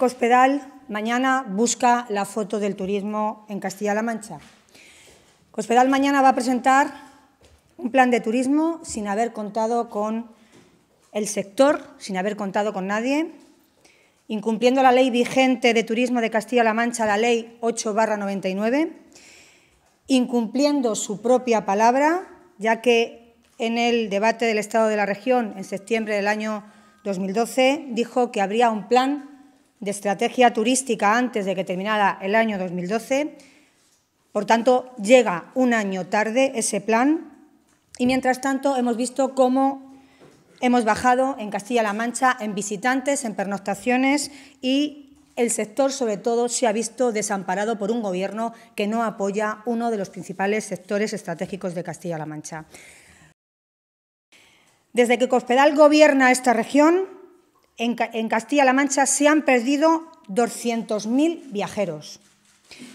Cospedal mañana busca la foto del turismo en Castilla-La Mancha. Cospedal mañana va a presentar un plan de turismo sin haber contado con el sector, sin haber contado con nadie, incumpliendo la ley vigente de turismo de Castilla-La Mancha, la ley 8-99, incumpliendo su propia palabra, ya que en el debate del Estado de la Región en septiembre del año 2012 dijo que habría un plan de estrategia turística antes de que terminara el año 2012. Por tanto, llega un año tarde ese plan y mientras tanto hemos visto cómo hemos bajado en Castilla-La Mancha en visitantes, en pernoctaciones y el sector sobre todo se ha visto desamparado por un gobierno que no apoya uno de los principales sectores estratégicos de Castilla-La Mancha. Desde que Cospedal gobierna esta región, en, Castilla-La Mancha se han perdido 200.000 viajeros.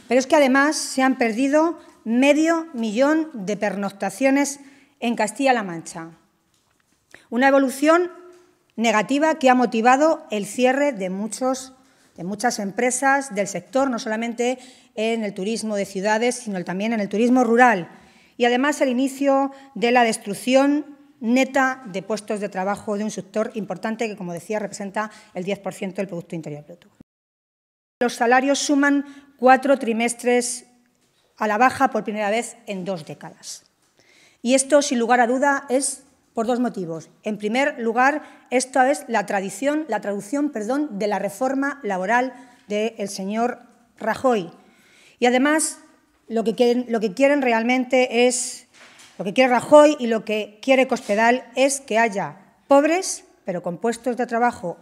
Pero es que además se han perdido medio millón de pernoctaciones en Castilla-La Mancha. Una evolución negativa que ha motivado el cierre de, muchos, de muchas empresas del sector, no solamente en el turismo de ciudades, sino también en el turismo rural. Y además el inicio de la destrucción neta de puestos de trabajo de un sector importante que, como decía, representa el 10% del Producto Interior Bruto. Los salarios suman cuatro trimestres a la baja por primera vez en dos décadas. Y esto, sin lugar a duda, es por dos motivos. En primer lugar, esto es la, tradición, la traducción perdón, de la reforma laboral del señor Rajoy. Y además, lo que lo que quieren realmente es lo que quiere Rajoy y lo que quiere Cospedal es que haya pobres, pero con puestos de trabajo